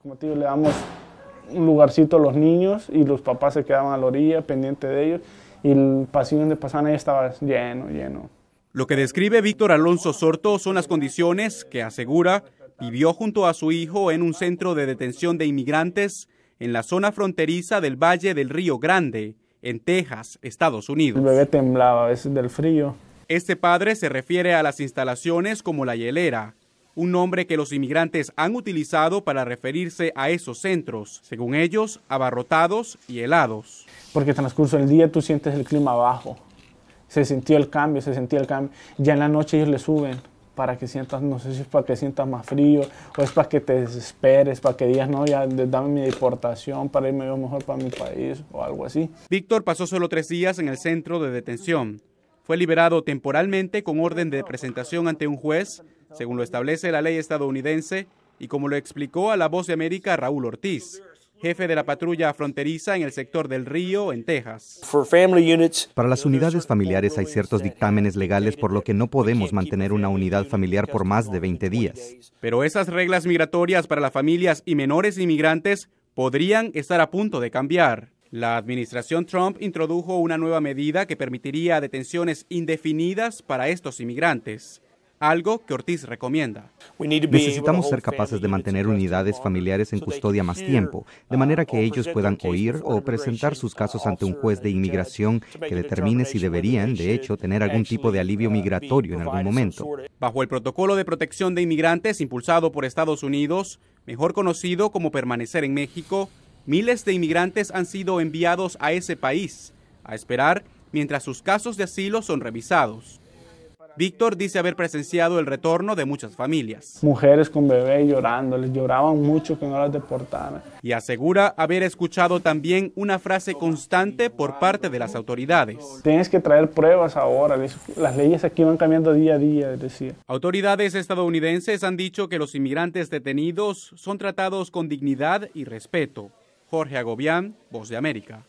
como le damos un lugarcito a los niños y los papás se quedaban a la orilla pendiente de ellos y el pasillo donde pasaban ahí estaba lleno, lleno. Lo que describe Víctor Alonso Sorto son las condiciones que asegura vivió junto a su hijo en un centro de detención de inmigrantes en la zona fronteriza del Valle del Río Grande, en Texas, Estados Unidos. El bebé temblaba a veces del frío. Este padre se refiere a las instalaciones como la hielera, un nombre que los inmigrantes han utilizado para referirse a esos centros, según ellos, abarrotados y helados. Porque transcurso el día tú sientes el clima bajo, se sintió el cambio, se sentía el cambio, ya en la noche ellos le suben para que sientas, no sé si es para que sientas más frío o es para que te desesperes, para que digas, no, ya dame mi deportación para irme yo mejor para mi país o algo así. Víctor pasó solo tres días en el centro de detención. Fue liberado temporalmente con orden de presentación ante un juez según lo establece la ley estadounidense y como lo explicó a La Voz de América Raúl Ortiz, jefe de la patrulla fronteriza en el sector del río, en Texas. Para las unidades familiares hay ciertos dictámenes legales por lo que no podemos mantener una unidad familiar por más de 20 días. Pero esas reglas migratorias para las familias y menores inmigrantes podrían estar a punto de cambiar. La administración Trump introdujo una nueva medida que permitiría detenciones indefinidas para estos inmigrantes algo que Ortiz recomienda. Necesitamos ser capaces de mantener unidades familiares en custodia más tiempo, de uh, manera que ellos puedan oír o presentar sus casos ante un juez de inmigración que determine si deberían, de hecho, tener algún tipo de alivio uh, migratorio en algún momento. Bajo el protocolo de protección de inmigrantes impulsado por Estados Unidos, mejor conocido como permanecer en México, miles de inmigrantes han sido enviados a ese país, a esperar mientras sus casos de asilo son revisados. Víctor dice haber presenciado el retorno de muchas familias. Mujeres con bebés llorando, les lloraban mucho que no las deportaran. Y asegura haber escuchado también una frase constante por parte de las autoridades. Tienes que traer pruebas ahora, las leyes aquí van cambiando día a día, decía. Autoridades estadounidenses han dicho que los inmigrantes detenidos son tratados con dignidad y respeto. Jorge Agobián, Voz de América.